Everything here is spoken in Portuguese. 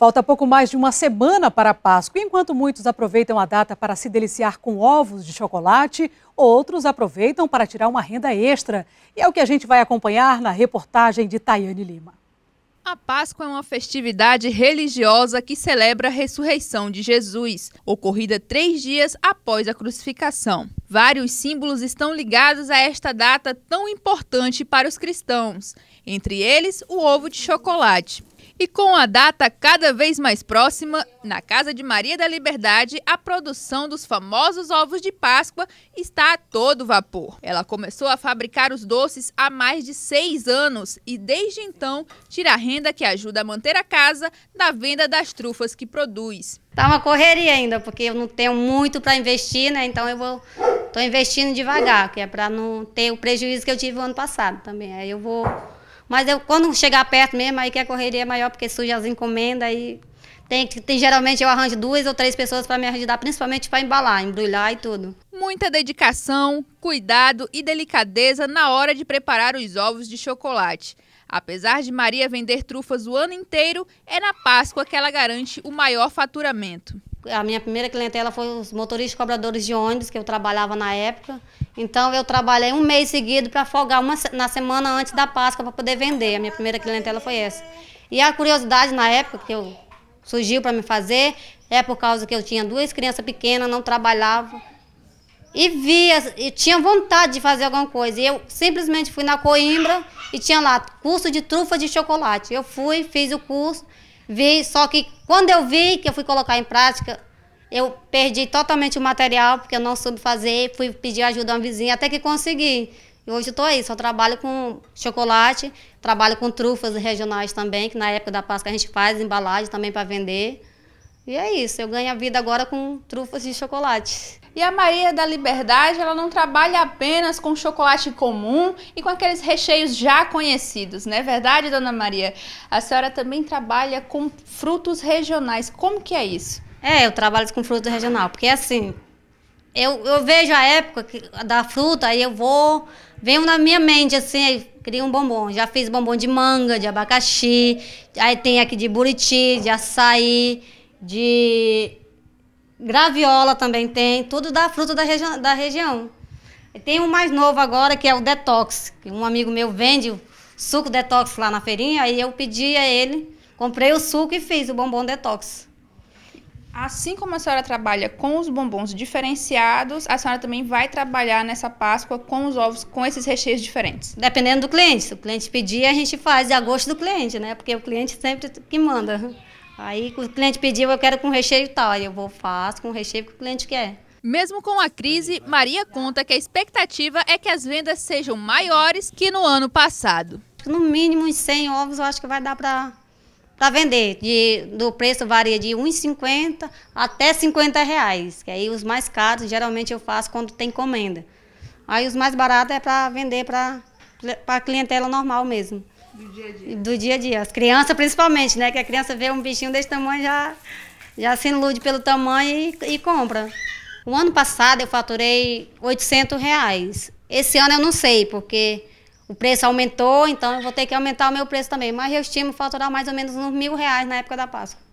Falta pouco mais de uma semana para a Páscoa. Enquanto muitos aproveitam a data para se deliciar com ovos de chocolate, outros aproveitam para tirar uma renda extra. E é o que a gente vai acompanhar na reportagem de Tayane Lima. A Páscoa é uma festividade religiosa que celebra a ressurreição de Jesus, ocorrida três dias após a crucificação. Vários símbolos estão ligados a esta data tão importante para os cristãos entre eles o ovo de chocolate. E com a data cada vez mais próxima, na Casa de Maria da Liberdade, a produção dos famosos ovos de Páscoa está a todo vapor. Ela começou a fabricar os doces há mais de seis anos e, desde então, tira a renda que ajuda a manter a casa da venda das trufas que produz. Tá uma correria ainda, porque eu não tenho muito para investir, né? Então eu vou tô investindo devagar, que é para não ter o prejuízo que eu tive o ano passado também. Aí eu vou mas eu, quando chegar perto mesmo, aí que a correria é maior, porque surge as encomendas aí tem, tem, geralmente eu arranjo duas ou três pessoas para me ajudar, principalmente para embalar, embrulhar e tudo. Muita dedicação, cuidado e delicadeza na hora de preparar os ovos de chocolate. Apesar de Maria vender trufas o ano inteiro, é na Páscoa que ela garante o maior faturamento. A minha primeira clientela foi os motoristas cobradores de ônibus que eu trabalhava na época então eu trabalhei um mês seguido para afogar uma, na semana antes da Páscoa para poder vender. A minha primeira clientela foi essa. E a curiosidade na época que eu surgiu para me fazer é por causa que eu tinha duas crianças pequenas, não trabalhava. E via, e tinha vontade de fazer alguma coisa. E eu simplesmente fui na Coimbra e tinha lá curso de trufa de chocolate. Eu fui, fiz o curso, vi, só que quando eu vi que eu fui colocar em prática, eu perdi totalmente o material, porque eu não soube fazer, fui pedir ajuda a uma vizinha, até que consegui. E hoje eu estou aí, só trabalho com chocolate, trabalho com trufas regionais também, que na época da Páscoa a gente faz embalagem também para vender. E é isso, eu ganho a vida agora com trufas de chocolate. E a Maria da Liberdade, ela não trabalha apenas com chocolate comum e com aqueles recheios já conhecidos, não é verdade, dona Maria? A senhora também trabalha com frutos regionais. Como que é isso? É, eu trabalho com fruta regional, porque assim, eu, eu vejo a época que, da fruta, aí eu vou, venho na minha mente assim, aí crio um bombom. Já fiz bombom de manga, de abacaxi, aí tem aqui de buriti, de açaí, de graviola também tem, tudo da fruta da, regi da região. E tem um mais novo agora que é o detox, que um amigo meu vende o suco detox lá na feirinha, aí eu pedi a ele, comprei o suco e fiz o bombom detox. Assim como a senhora trabalha com os bombons diferenciados, a senhora também vai trabalhar nessa Páscoa com os ovos com esses recheios diferentes. Dependendo do cliente, se o cliente pedir, a gente faz a gosto do cliente, né? Porque o cliente sempre que manda. Aí o cliente pediu, eu quero com recheio tal, aí eu vou faço com o recheio que o cliente quer. Mesmo com a crise, Maria conta que a expectativa é que as vendas sejam maiores que no ano passado. No mínimo uns 100 ovos, eu acho que vai dar para para vender. De, do preço varia de 1,50 até 50 reais. Que aí os mais caros geralmente eu faço quando tem encomenda. Aí os mais baratos é para vender para a clientela normal mesmo. Do dia a dia. Do dia a dia. As crianças principalmente, né? Que a criança vê um bichinho desse tamanho já, já se ilude pelo tamanho e, e compra. O ano passado eu faturei 800 reais. Esse ano eu não sei, porque o preço aumentou, então eu vou ter que aumentar o meu preço também. Mas eu estimo faturar mais ou menos uns mil reais na época da Páscoa.